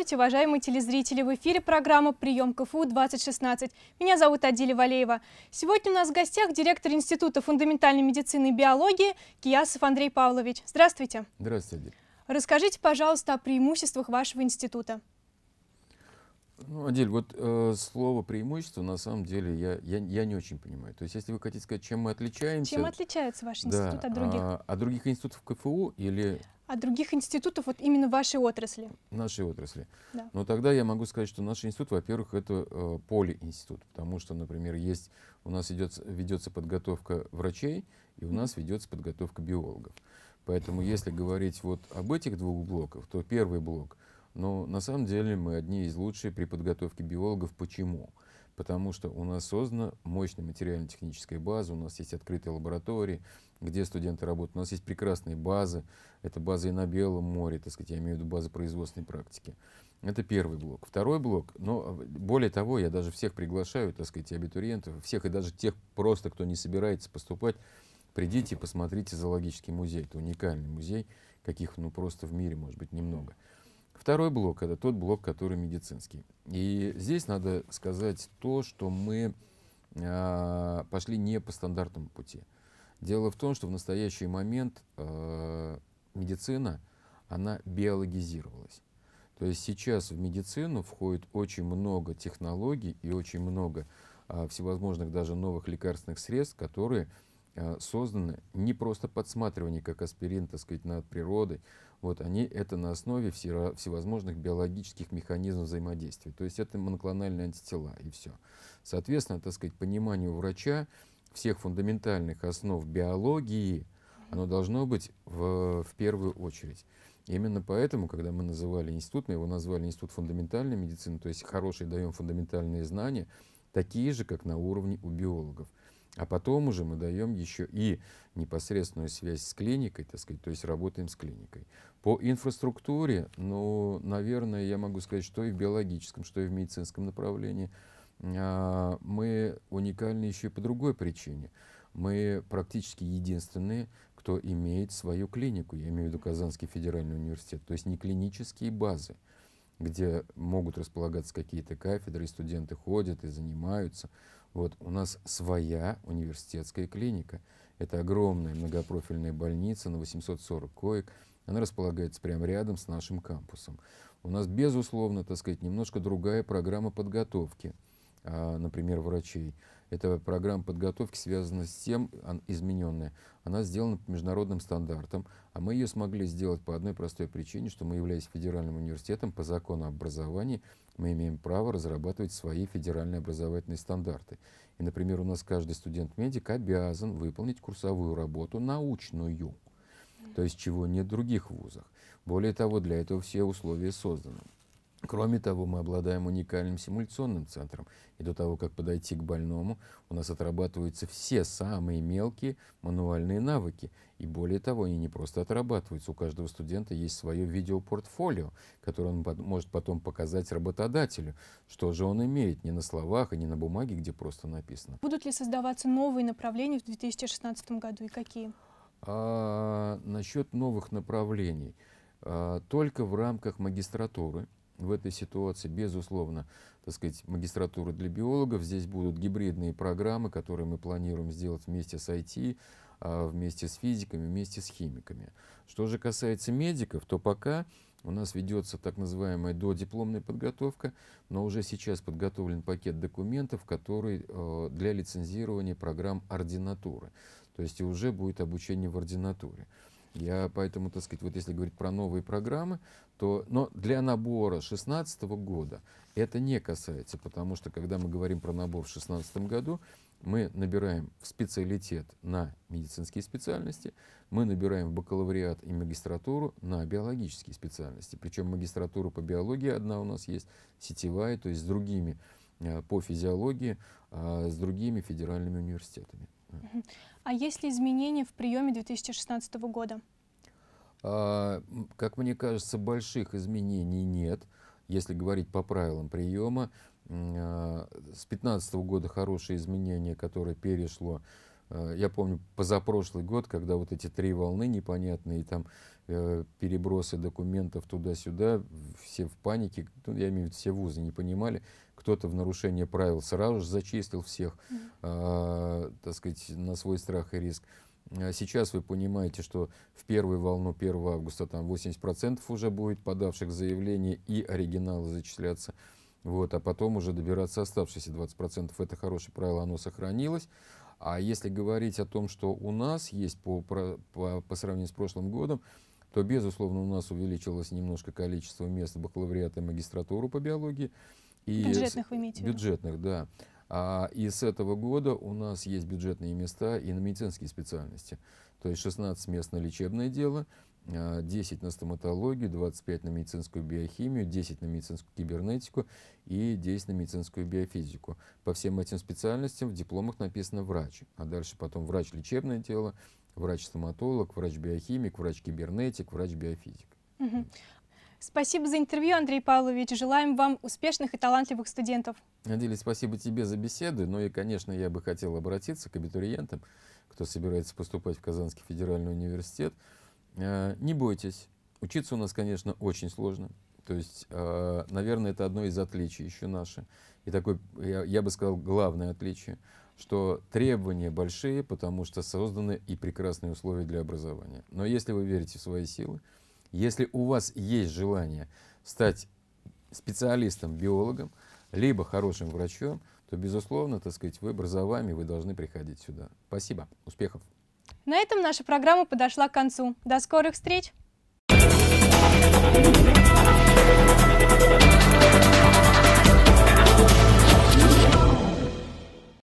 Здравствуйте, уважаемые телезрители! В эфире программа «Прием КФУ-2016». Меня зовут Адиля Валеева. Сегодня у нас в гостях директор Института фундаментальной медицины и биологии Киясов Андрей Павлович. Здравствуйте! Здравствуйте, Адиля. Расскажите, пожалуйста, о преимуществах вашего института. Ну, Адель, вот э, слово преимущество на самом деле я, я, я не очень понимаю. То есть, если вы хотите сказать, чем мы отличаемся. Чем отличается ваш институт да, от других? А, от других институтов КФУ или. От других институтов вот именно вашей отрасли. Нашей отрасли. Да. Но тогда я могу сказать, что наш институт, во-первых, это э, полиинститут, потому что, например, есть у нас идет, ведется подготовка врачей, и у нас ведется подготовка биологов. Поэтому, если говорить вот об этих двух блоках, то первый блок — но на самом деле мы одни из лучших при подготовке биологов. Почему? Потому что у нас создана мощная материально-техническая база, у нас есть открытые лаборатории, где студенты работают. У нас есть прекрасные базы. Это базы и на Белом море, так сказать, я имею в виду базы производственной практики. Это первый блок. Второй блок, но а, более того, я даже всех приглашаю, так сказать, абитуриентов, всех и даже тех просто, кто не собирается поступать, придите и посмотрите зоологический музей. Это уникальный музей, каких ну просто в мире, может быть, немного. Mm Второй блок – это тот блок, который медицинский. И здесь надо сказать то, что мы э, пошли не по стандартному пути. Дело в том, что в настоящий момент э, медицина, она биологизировалась. То есть сейчас в медицину входит очень много технологий и очень много э, всевозможных даже новых лекарственных средств, которые а, созданы не просто подсматривание, как аспирин, так сказать, над природой. Вот они это на основе всевозможных биологических механизмов взаимодействия. То есть это моноклональные антитела и все. Соответственно, так сказать, пониманию врача всех фундаментальных основ биологии, оно должно быть в, в первую очередь. Именно поэтому, когда мы называли институт, мы его назвали институт фундаментальной медицины, то есть хорошие даем фундаментальные знания, такие же, как на уровне у биологов. А потом уже мы даем еще и непосредственную связь с клиникой, так сказать, то есть работаем с клиникой. По инфраструктуре, ну, наверное, я могу сказать, что и в биологическом, что и в медицинском направлении а, мы уникальны еще и по другой причине. Мы практически единственные, кто имеет свою клинику, я имею в виду Казанский федеральный университет, то есть не клинические базы где могут располагаться какие-то кафедры, и студенты ходят и занимаются. Вот у нас своя университетская клиника. Это огромная многопрофильная больница на 840 коек. Она располагается прямо рядом с нашим кампусом. У нас, безусловно, так сказать, немножко другая программа подготовки, а, например, врачей. Эта программа подготовки связана с тем, измененная, она сделана по международным стандартам, а мы ее смогли сделать по одной простой причине, что мы, являясь федеральным университетом, по закону об образовании, мы имеем право разрабатывать свои федеральные образовательные стандарты. И, например, у нас каждый студент-медик обязан выполнить курсовую работу научную, то есть чего нет в других вузах. Более того, для этого все условия созданы. Кроме того, мы обладаем уникальным симуляционным центром. И до того, как подойти к больному, у нас отрабатываются все самые мелкие мануальные навыки. И более того, они не просто отрабатываются. У каждого студента есть свое видеопортфолио, которое он может потом показать работодателю, что же он имеет, не на словах и не на бумаге, где просто написано. Будут ли создаваться новые направления в 2016 году и какие? А, насчет новых направлений. А, только в рамках магистратуры – в этой ситуации, безусловно, так сказать, магистратура для биологов. Здесь будут гибридные программы, которые мы планируем сделать вместе с IT, а, вместе с физиками, вместе с химиками. Что же касается медиков, то пока у нас ведется так называемая додипломная подготовка, но уже сейчас подготовлен пакет документов, который э, для лицензирования программ ординатуры. То есть уже будет обучение в ординатуре. Я поэтому, так сказать, вот если говорить про новые программы, то, но для набора 2016 года это не касается, потому что, когда мы говорим про набор в 2016 году, мы набираем в специалитет на медицинские специальности, мы набираем в бакалавриат и магистратуру на биологические специальности. Причем магистратура по биологии одна у нас есть, сетевая, то есть с другими э, по физиологии, а, с другими федеральными университетами. А есть ли изменения в приеме 2016 года? А, как мне кажется, больших изменений нет. Если говорить по правилам приема, а, с 2015 года хорошее изменение, которое перешло а, я помню позапрошлый год, когда вот эти три волны непонятные, там э, перебросы документов туда-сюда, все в панике, ну, я имею в виду, все вузы не понимали, кто-то в нарушение правил сразу же зачистил всех, mm -hmm. А, так сказать, на свой страх и риск. А сейчас вы понимаете, что в первую волну 1 августа там 80% уже будет подавших заявление и оригиналы зачисляться. Вот, а потом уже добираться оставшиеся 20%. Это хорошее правило, оно сохранилось. А если говорить о том, что у нас есть по, по, по сравнению с прошлым годом, то, безусловно, у нас увеличилось немножко количество мест в и магистратуру по биологии. И бюджетных вы имеете в виду? Бюджетных, да. А, и с этого года у нас есть бюджетные места и на медицинские специальности. То есть 16 мест на лечебное дело, 10 а, на стоматологию, 25 на медицинскую биохимию, 10 на медицинскую кибернетику и 10 на медицинскую биофизику. По всем этим специальностям в дипломах написано «врач», а дальше потом «врач лечебное дело», «врач стоматолог», «врач биохимик», «врач кибернетик», «врач биофизик». Угу. Спасибо за интервью, Андрей Павлович. Желаем вам успешных и талантливых студентов. Надели, спасибо тебе за беседы. Ну и, конечно, я бы хотел обратиться к абитуриентам, кто собирается поступать в Казанский федеральный университет. Э, не бойтесь. Учиться у нас, конечно, очень сложно. То есть, э, наверное, это одно из отличий еще наше. И такое, я бы сказал, главное отличие, что требования большие, потому что созданы и прекрасные условия для образования. Но если вы верите в свои силы, если у вас есть желание стать специалистом, биологом, либо хорошим врачом, то, безусловно, так сказать, выбор за вами, вы должны приходить сюда. Спасибо, успехов! На этом наша программа подошла к концу. До скорых встреч!